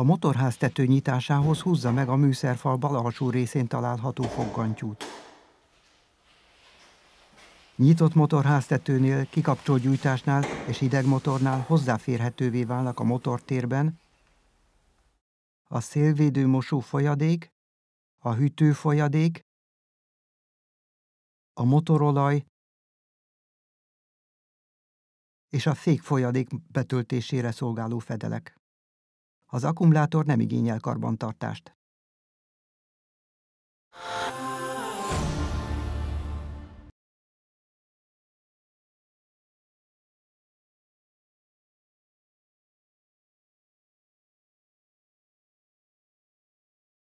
a motorház tető nyitásához húzza meg a műszerfal bal alsó részén található foggantyút. Nyitott motorháztetőnél, kikapcsolt gyújtásnál és hideg motornál hozzáférhetővé válnak a motortérben a szélvédő mosó folyadék, a hűtő folyadék, a motorolaj és a fék folyadék betöltésére szolgáló fedelek. Az akkumulátor nem igényel karbantartást.